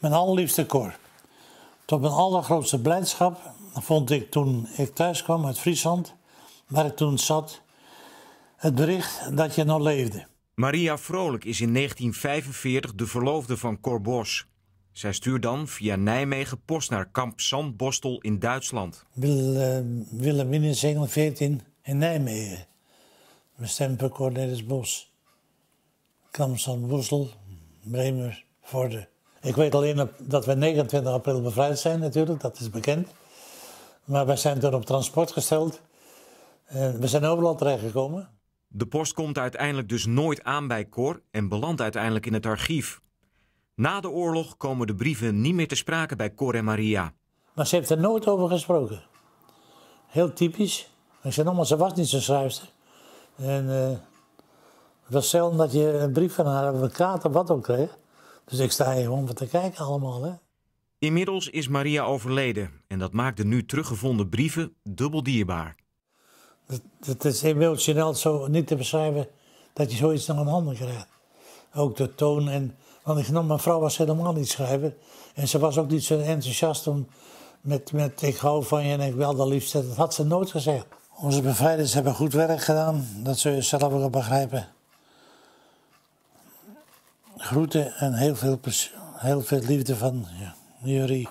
Mijn allerliefste Cor. Tot mijn allergrootste blijdschap vond ik toen ik thuis kwam uit Friesland, waar ik toen zat, het bericht dat je nog leefde. Maria Vrolijk is in 1945 de verloofde van Cor Bos. Zij stuurt dan via Nijmegen post naar kamp Zandbostel in Duitsland. Wil, eh, in 14 in Nijmegen. Mijn stempel Cornelis Bos. Kamp Zandbostel, Bremer, Vorden. Ik weet alleen dat we 29 april bevrijd zijn natuurlijk, dat is bekend. Maar wij zijn toen op transport gesteld. Eh, we zijn overal terechtgekomen. De post komt uiteindelijk dus nooit aan bij Cor en belandt uiteindelijk in het archief. Na de oorlog komen de brieven niet meer te sprake bij Cor en Maria. Maar ze heeft er nooit over gesproken. Heel typisch. Ik zei nogmaals, ze was niet zo'n schrijfster. En uh, het was zelden dat je een brief van haar of een kaart of wat ook kreeg. Dus ik sta hier om te kijken allemaal, hè. Inmiddels is Maria overleden en dat maakt de nu teruggevonden brieven dubbel dierbaar. Het is emotioneel zo niet te beschrijven dat je zoiets nog in handen krijgt. Ook de toon en... Want ik nam mijn vrouw was helemaal niet schrijven. En ze was ook niet zo enthousiast om met, met ik hou van je en ik wilde dat liefst. Dat had ze nooit gezegd. Onze bevrijders hebben goed werk gedaan. Dat zullen je zelf ook begrijpen. Groeten en heel veel, heel veel liefde van Yuri.